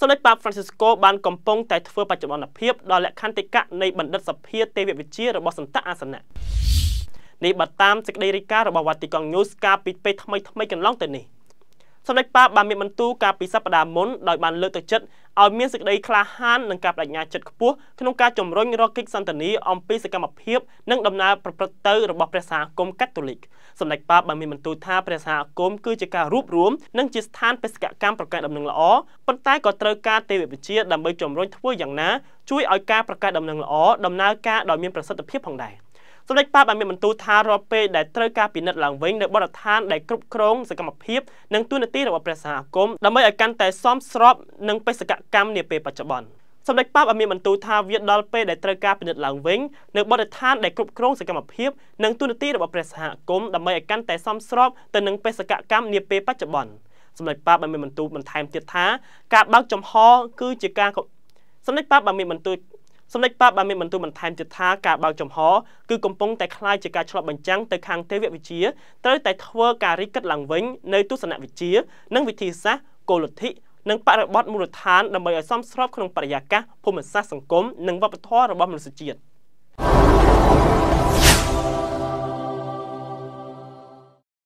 សម្ដេចប៉ាប Francisco បានកំពុងតែធ្វើបច្ចុប្បន្នភាពដល់លក្ខន្តិកៈនៃបណ្ឌិតសភាទេវវិទ្យារបស់សន្តអាសនៈនេះបើតាមសេចក្តីរាយការណ៍របស់ Vatican News កាលពីពេលថ្មីៗកន្លងទៅនេះសម្ដេចប៉ាបានមានបន្ទូលកាលពីសប្តាហ៍មុនដោយបានលើកទឹកចិត្តឲ្យមានសេចក្តីក្លាហាននិងការបដិញ្ញាចិត្តខ្ពស់ក្នុងការជំរុញរកកិច្ចសន្តិនិអំពីសកម្មភាពនិងដំណើរប្រព្រឹត្តទៅរបស់ព្រះសាគមកាតូលិកសម្ដេចប៉ាបានមានបន្ទូលថាព្រះសាគមគឺជាការរួបរวมនិងជាស្ថានបេសកកម្មប្រកែកដំណឹងល្អប៉ុន្តែក៏ត្រូវការទេវវិជ្ជាដើម្បីជំរុញធ្វើយ៉ាងណាជួយឲ្យការប្រកែកដំណឹងល្អដំណើរការដោយមានប្រសិទ្ធភាពផងដែរសម្ដេចប៉ាបានមានបន្ទូលថារាល់ពេលដែលត្រូវការពិនិត្យឡើងវិញនៅបរិស្ថានដែលគ្រប់គ្រងសកម្មភាព និងទូនាទីរបស់ព្រះសហគមន៍ដើម្បីឲ្យកាន់តែសមស្របនឹងបេសកកម្មនាពេលបច្ចុប្បន្នសម្ដេចប៉ាបានមានបន្ទូលថាវាដល់ពេលដែលត្រូវការពិនិត្យឡើងវិញនៅបរិស្ថានដែលគ្រប់គ្រងសកម្មភាពនិងទូនាទីរបស់ព្រះសហគមន៍ដើម្បីឲ្យកាន់តែសមស្របទៅនឹងបេសកកម្មនាពេលបច្ចុប្បន្នសម្ដេចប៉ាបានមានបន្ទូលបន្ថែមទៀតថា ការបើកចំហគឺជាការសម្ដេចប៉ាបានមានបន្ទូលសម្ដេចប៉ាបបានមានបន្ទូលបន្ថែមទៀតថាការបើកចំហគឺកំពុង តែคล้ายជាការឆ្លប់បញ្ចាំងទៅខាងទេវវិទ្យាត្រូវតែធ្វើការរីកកិតឡើងវិញនៅទស្សនវិជ្ជា និងវិធីសាស្ត្រកូលទ្ធិនិងបរិបទមូលដ្ឋានដើម្បីឲ្យសមស្របក្នុងបរិយាកាសភូមិសាស្ត្រសង្គមនិងវប្បធម៌របស់មនុស្សជាតិ។